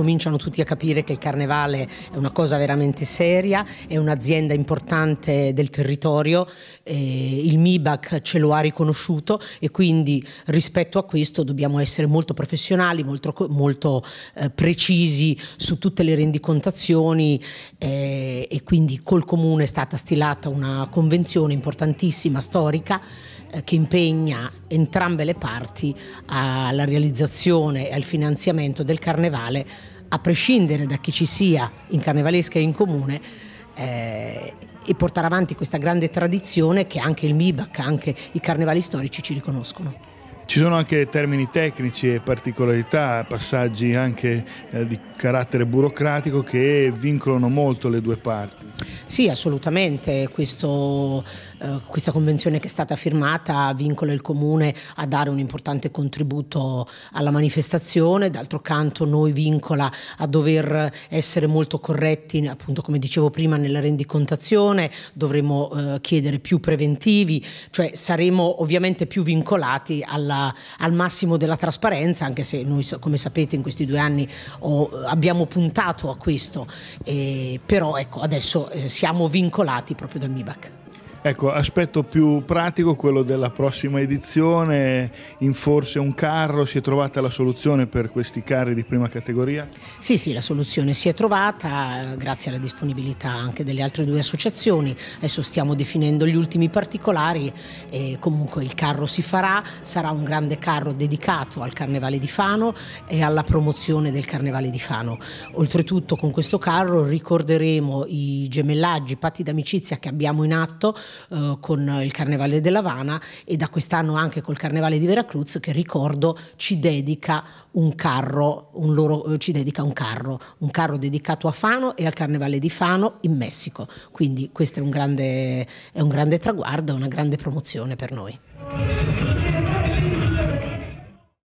cominciano tutti a capire che il carnevale è una cosa veramente seria, è un'azienda importante del territorio, eh, il MIBAC ce lo ha riconosciuto e quindi rispetto a questo dobbiamo essere molto professionali, molto, molto eh, precisi su tutte le rendicontazioni eh, e quindi col comune è stata stilata una convenzione importantissima, storica, eh, che impegna entrambe le parti alla realizzazione e al finanziamento del carnevale, a prescindere da chi ci sia in carnevalesca e in comune. Eh, e portare avanti questa grande tradizione che anche il MIBAC, anche i carnevali storici ci riconoscono. Ci sono anche termini tecnici e particolarità, passaggi anche eh, di carattere burocratico che vincolano molto le due parti. Sì, assolutamente. Questo, eh, questa convenzione che è stata firmata vincola il Comune a dare un importante contributo alla manifestazione, d'altro canto noi vincola a dover essere molto corretti, appunto come dicevo prima, nella rendicontazione, dovremo eh, chiedere più preventivi, cioè saremo ovviamente più vincolati alla, al massimo della trasparenza, anche se noi come sapete in questi due anni oh, abbiamo puntato a questo, eh, però ecco adesso eh, siamo vincolati proprio dal MIBAC. Ecco, aspetto più pratico quello della prossima edizione, in forse un carro, si è trovata la soluzione per questi carri di prima categoria? Sì, sì, la soluzione si è trovata grazie alla disponibilità anche delle altre due associazioni, adesso stiamo definendo gli ultimi particolari e comunque il carro si farà, sarà un grande carro dedicato al Carnevale di Fano e alla promozione del Carnevale di Fano. Oltretutto con questo carro ricorderemo i gemellaggi, i patti d'amicizia che abbiamo in atto eh, con il Carnevale dell'Havana e da quest'anno anche col Carnevale di Veracruz che ricordo ci dedica un carro, un loro, eh, ci dedica un carro, un carro dedicato a Fano e al Carnevale di Fano in Messico. Quindi questo è un grande, è un grande traguardo, una grande promozione per noi.